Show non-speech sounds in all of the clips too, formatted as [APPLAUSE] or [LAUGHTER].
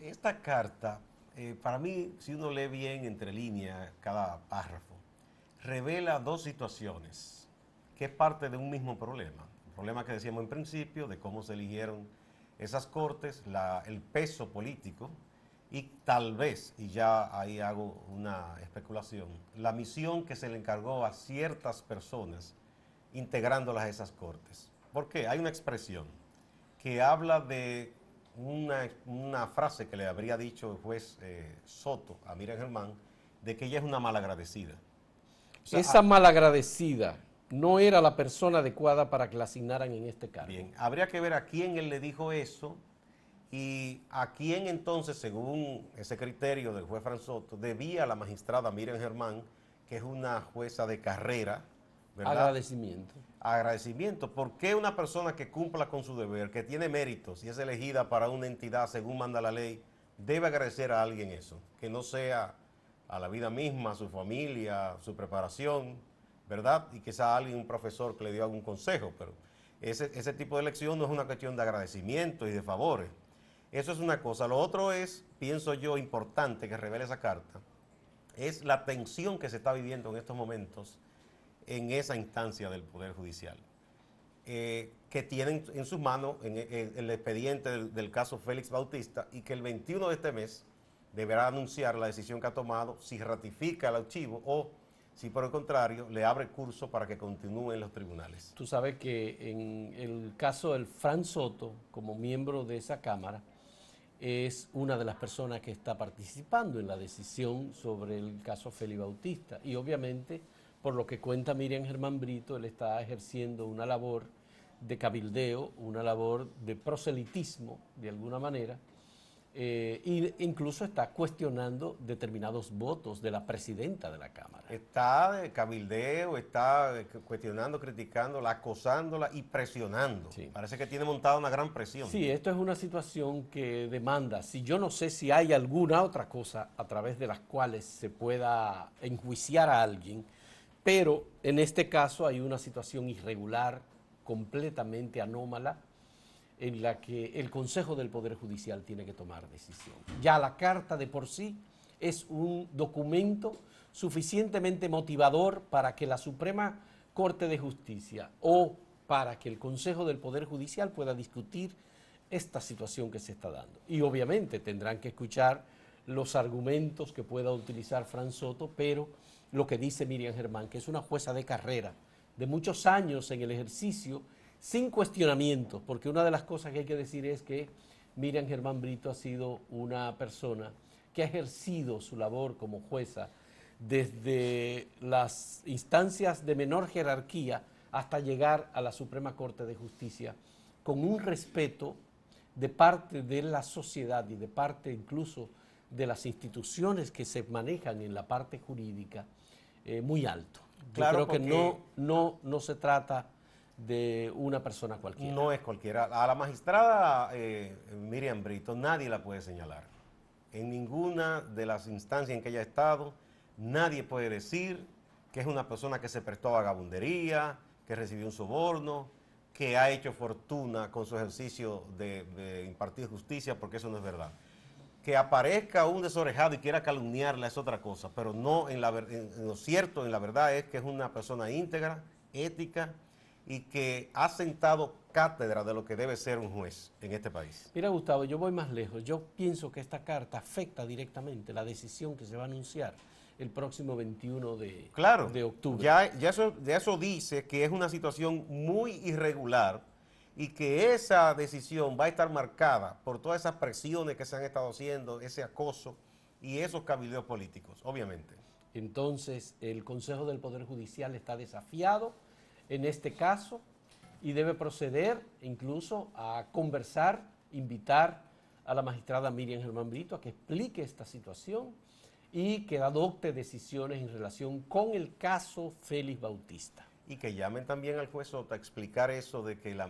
esta carta, eh, para mí, si uno lee bien entre líneas cada párrafo, revela dos situaciones que es parte de un mismo problema. El problema que decíamos en principio de cómo se eligieron esas cortes, la, el peso político y tal vez, y ya ahí hago una especulación, la misión que se le encargó a ciertas personas integrándolas a esas cortes. ¿Por qué? Hay una expresión que habla de una, una, frase que le habría dicho el juez eh, Soto a Miriam Germán de que ella es una malagradecida. Esa ah, malagradecida no era la persona adecuada para que la asignaran en este caso Bien, habría que ver a quién él le dijo eso y a quién entonces, según ese criterio del juez Franz Soto, debía la magistrada Miriam Germán, que es una jueza de carrera, Agradecimiento. Agradecimiento. ¿Por qué una persona que cumpla con su deber, que tiene méritos y es elegida para una entidad según manda la ley, debe agradecer a alguien eso? Que no sea a la vida misma, a su familia, su preparación, ¿verdad? Y que sea alguien, un profesor que le dio algún consejo, pero ese, ese tipo de elección no es una cuestión de agradecimiento y de favores. Eso es una cosa. Lo otro es, pienso yo, importante que revele esa carta, es la tensión que se está viviendo en estos momentos en esa instancia del Poder Judicial, eh, que tienen en sus manos el expediente del, del, caso Félix Bautista y que el 21 de este mes deberá anunciar la decisión que ha tomado si ratifica el archivo o si por el contrario le abre curso para que continúe en los tribunales. Tú sabes que en el caso del Fran Soto, como miembro de esa Cámara, es una de las personas que está participando en la decisión sobre el caso Félix Bautista y obviamente por lo que cuenta Miriam Germán Brito, él está ejerciendo una labor de cabildeo, una labor de proselitismo, de alguna manera, e incluso está cuestionando determinados votos de la presidenta de la Cámara. Está de cabildeo, está cuestionando, criticándola, acosándola y presionando. Parece que tiene montada una gran presión. Sí, esto es una situación que demanda, si yo no sé si hay alguna otra cosa a través de las cuales se pueda enjuiciar a alguien, pero en este caso hay una situación irregular, completamente anómala, en la que el Consejo del Poder Judicial tiene que tomar decisión. Ya la carta de por sí es un documento suficientemente motivador para que la Suprema Corte de Justicia o para que el Consejo del Poder Judicial pueda discutir esta situación que se está dando. Y obviamente tendrán que escuchar los argumentos que pueda utilizar Fran Soto, pero lo que dice Miriam Germán, que es una jueza de carrera, de muchos años en el ejercicio, sin cuestionamiento, porque una de las cosas que hay que decir es que Miriam Germán Brito ha sido una persona que ha ejercido su labor como jueza desde las instancias de menor jerarquía hasta llegar a la Suprema Corte de Justicia, con un respeto de parte de la sociedad y de parte incluso de las instituciones que se manejan en la parte jurídica, eh, muy alto. Claro, creo que no, no, no se trata de una persona cualquiera. No es cualquiera. A la magistrada eh, Miriam Brito nadie la puede señalar. En ninguna de las instancias en que ella ha estado, nadie puede decir que es una persona que se prestó a vagabundería, que recibió un soborno, que ha hecho fortuna con su ejercicio de impartir justicia, porque eso no es verdad que aparezca un desorejado y quiera calumniarla es otra cosa, pero no en, la, lo cierto, en la verdad es que es una persona íntegra, ética y que ha sentado cátedra de lo que debe ser un juez en este país. Mira Gustavo, yo voy más lejos. Yo pienso que esta carta afecta directamente la decisión que se va a anunciar el próximo 21 de, de octubre. Ya, ya, eso, ya eso dice que es una situación muy irregular y que esa decisión va a estar marcada por todas esas presiones que se han estado haciendo, ese acoso y esos cabildeos políticos, obviamente. Entonces, el Consejo del Poder Judicial está desafiado en este caso y debe proceder incluso a conversar, invitar a la magistrada Miriam Germán Brito a que explique esta situación y que adopte decisiones en relación con el caso Félix Bautista y que llamen también al juez Sota a explicar eso de que la,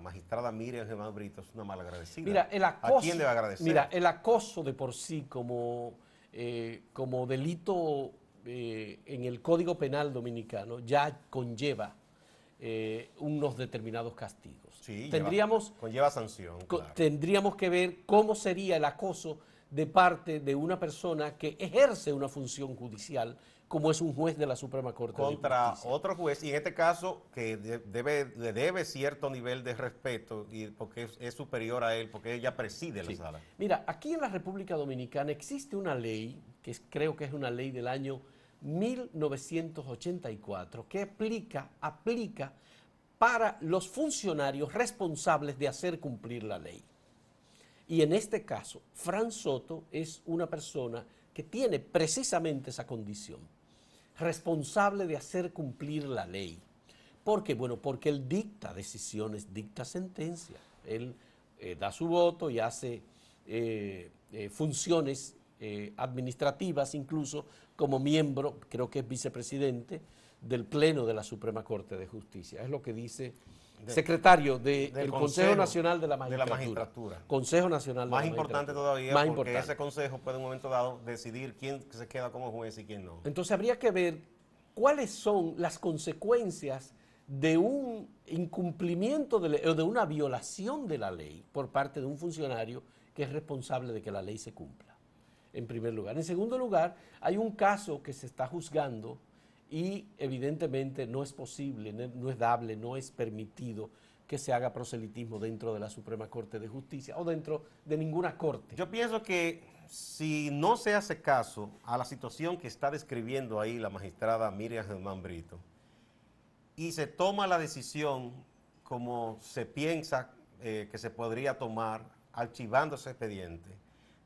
magistrada Miriam Germán Brito es una malagradecida. Mira, el acoso, Mira, el acoso de por sí como, eh, como delito eh, en el Código Penal Dominicano ya conlleva eh, unos determinados castigos. Sí, tendríamos, conlleva sanción. Tendríamos que ver cómo sería el acoso de parte de una persona que ejerce una función judicial como es un juez de la Suprema Corte. Contra otro juez, y en este caso que debe, le debe cierto nivel de respeto, y porque es, superior a él, porque ella preside la sala. Mira, aquí en la República Dominicana existe una ley, que creo que es una ley del año 1984, que aplica, aplica para los funcionarios responsables de hacer cumplir la ley. Y en este caso, Fran Soto es una persona que tiene precisamente esa condición responsable de hacer cumplir la ley. ¿Por qué? Bueno, porque él dicta decisiones, dicta sentencias. Él eh, da su voto y hace eh, eh, funciones administrativas, incluso como miembro, creo que es vicepresidente, del Pleno de la Suprema Corte de Justicia. Es lo que dice secretario del consejo, Nacional de la Magistratura. la magistratura. Más importante todavía, Más porque ese consejo puede en un momento dado decidir quién se queda como juez y quién no. Entonces habría que ver cuáles son las consecuencias de un incumplimiento de o de una violación de la ley por parte de un funcionario que es responsable de que la ley se cumpla, en primer lugar. En segundo lugar, hay un caso que se está juzgando y evidentemente no es posible, no es dable, no es permitido que se haga proselitismo dentro de la Suprema Corte de Justicia o dentro de ninguna corte. Yo pienso que si no se hace caso a la situación que está describiendo ahí la magistrada Miriam Germán Brito y se toma la decisión como se piensa eh, que se podría tomar archivando ese expediente,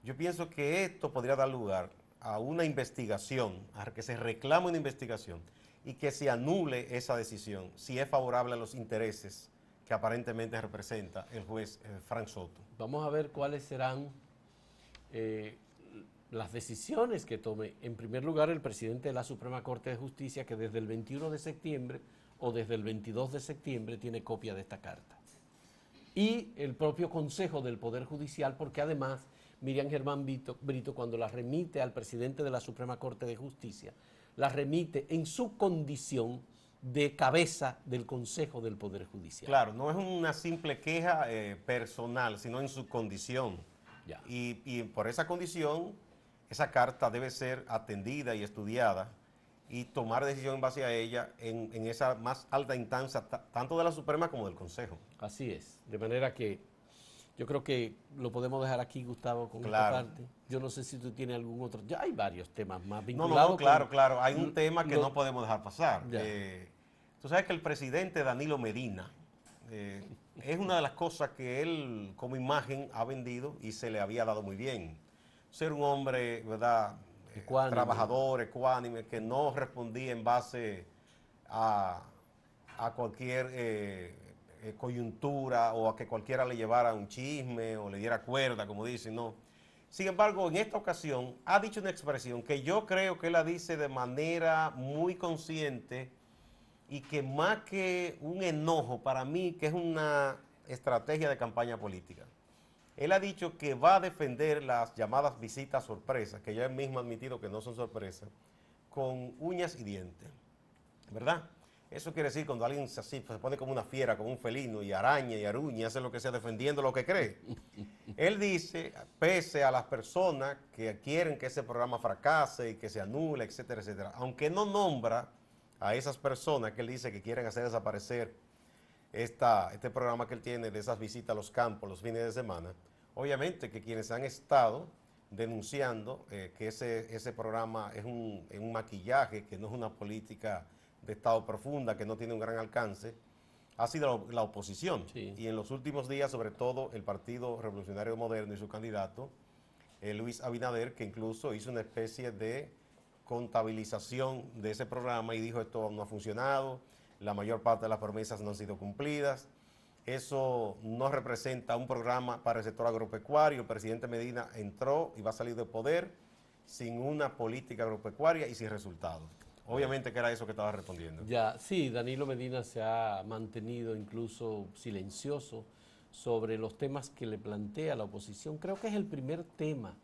yo pienso que esto podría dar lugar a una investigación, a que se reclame una investigación y que se anule esa decisión si es favorable a los intereses que aparentemente representa el juez eh, Frank Soto. Vamos a ver cuáles serán eh, las decisiones que tome, en primer lugar, el presidente de la Suprema Corte de Justicia, que desde el 21 de septiembre o desde el 22 de septiembre tiene copia de esta carta. Y el propio Consejo del Poder Judicial, porque además Miriam Germán Brito cuando la remite al presidente de la Suprema Corte de Justicia, la remite en su condición de cabeza del Consejo del Poder Judicial. Claro, no es una simple queja eh, personal, sino en su condición. Y, por esa condición, esa carta debe ser atendida y estudiada y tomar decisión en base a ella en, en esa más alta instancia, tanto de la Suprema como del Consejo. Así es, de manera que yo creo que lo podemos dejar aquí, Gustavo, con parte. Yo no sé si tú tienes algún otro. Ya hay varios temas más vinculados. No, no, claro, claro. Hay un tema que no podemos dejar pasar. Eh, tú sabes que el presidente Danilo Medina eh, es una de las cosas que él, como imagen, ha vendido y se le había dado muy bien. Ser un hombre, ¿verdad? Eh, trabajador, ecuánime, que no respondía en base a, a cualquier. Eh, coyuntura o a que cualquiera le llevara un chisme o le diera cuerda, como dice no. Sin embargo, en esta ocasión ha dicho una expresión que yo creo que la dice de manera muy consciente y que más que un enojo para mí, que es una estrategia de campaña política. Él ha dicho que va a defender las llamadas visitas sorpresas, que ya él mismo ha admitido que no son sorpresas, con uñas y dientes. ¿Verdad? Eso quiere decir cuando alguien se, pone como una fiera, como un felino, y araña y aruña, hace lo que sea defendiendo lo que cree. [LAUGHS] Él dice, pese a las personas que quieren que ese programa fracase y que se anule, etcétera, etcétera, aunque no nombra a esas personas que él dice que quieren hacer desaparecer esta, este programa que él tiene de esas visitas a los campos los fines de semana, obviamente que quienes han estado denunciando eh, que ese, ese programa es un, es un maquillaje, que no es una política de Estado profunda, que no tiene un gran alcance, ha sido la, oposición. Y en los últimos días, sobre todo, el Partido Revolucionario Moderno y su candidato, eh, Luis Abinader, que incluso hizo una especie de contabilización de ese programa y dijo esto no ha funcionado, la mayor parte de las promesas no han sido cumplidas, eso no representa un programa para el sector agropecuario, el presidente Medina entró y va a salir de poder sin una política agropecuaria y sin resultados. Obviamente que era eso que estaba respondiendo. Ya, sí, Danilo Medina se ha mantenido incluso silencioso sobre los temas que le plantea la oposición. Creo que es el primer tema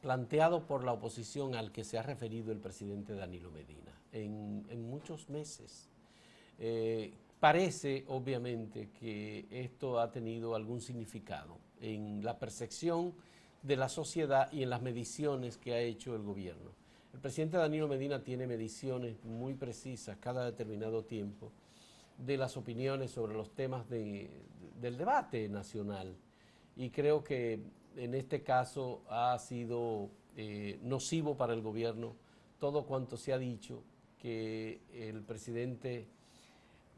planteado por la oposición al que se ha referido el presidente Danilo Medina en, muchos meses. Eh, parece, obviamente, que esto ha tenido algún significado en la percepción de la sociedad y en las mediciones que ha hecho el gobierno. El presidente Danilo Medina tiene mediciones muy precisas cada determinado tiempo de las opiniones sobre los temas del debate nacional. Y creo que en este caso ha sido eh, nocivo para el gobierno todo cuanto se ha dicho, que el presidente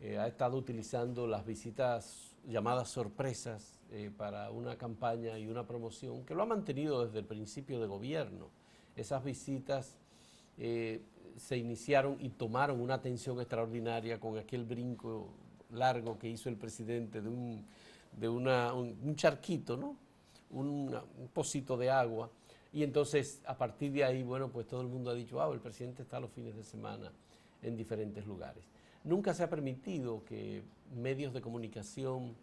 eh, ha estado utilizando las visitas llamadas sorpresas eh, para una campaña y una promoción, que lo ha mantenido desde el principio de gobierno. Esas visitas eh, se iniciaron y tomaron una atención extraordinaria con aquel brinco largo que hizo el presidente de un, de un, charquito, Un, un, pocito de agua. Y entonces, a partir de ahí, bueno, pues todo el mundo ha dicho, ah, el presidente está los fines de semana en diferentes lugares. Nunca se ha permitido que medios de comunicación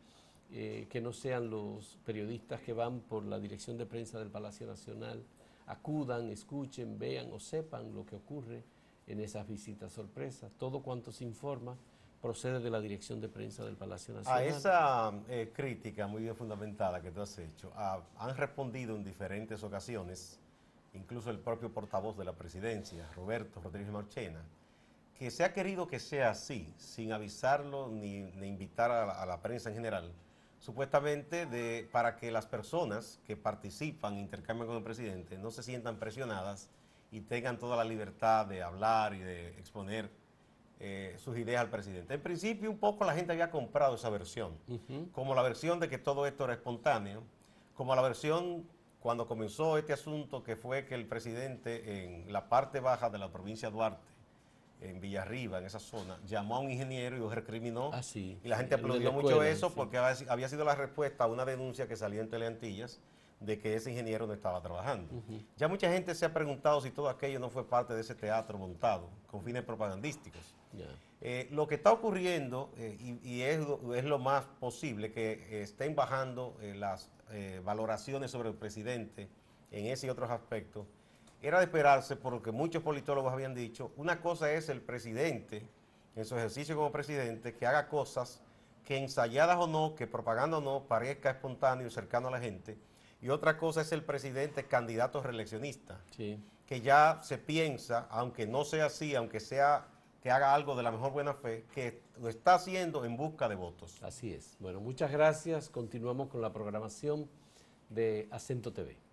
eh, que no sean los periodistas que van por la dirección de prensa del Palacio Nacional acudan, escuchen, vean o sepan lo que ocurre en esas visitas sorpresas. Todo cuanto se informa procede de la dirección de prensa del Palacio Nacional. A esa eh, crítica muy bien fundamentada que tú has hecho, han respondido en diferentes ocasiones, incluso el propio portavoz de la presidencia, Roberto Rodríguez Marchena, que se ha querido que sea así, sin avisarlo ni, invitar a a la prensa en general supuestamente para que las personas que participan, intercambian con el presidente, no se sientan presionadas y tengan toda la libertad de hablar y de exponer eh, sus ideas al presidente. En principio, un poco la gente había comprado esa versión, como la versión de que todo esto era espontáneo, como la versión cuando comenzó este asunto que fue que el presidente en la parte baja de la provincia de Duarte en Villarriba, en esa zona, llamó a un ingeniero y lo recriminó. Ah, y la gente aplaudió mucho eso porque había sido la respuesta a una denuncia que salía en Teleantillas de que ese ingeniero no estaba trabajando. Ya mucha gente se ha preguntado si todo aquello no fue parte de ese teatro montado con fines propagandísticos. Eh, lo que está ocurriendo, eh, y, es, lo más posible, que eh, estén bajando las valoraciones sobre el presidente en ese y otros aspectos, era de esperarse por lo que muchos politólogos habían dicho, una cosa es el presidente, en su ejercicio como presidente, que haga cosas que ensayadas o no, que propaganda o no, parezca espontáneo y cercano a la gente. Y otra cosa es el presidente candidato reeleccionista, que ya se piensa, aunque no sea así, aunque sea que haga algo de la mejor buena fe, que lo está haciendo en busca de votos. Así es. Bueno, muchas gracias. Continuamos con la programación de Acento TV.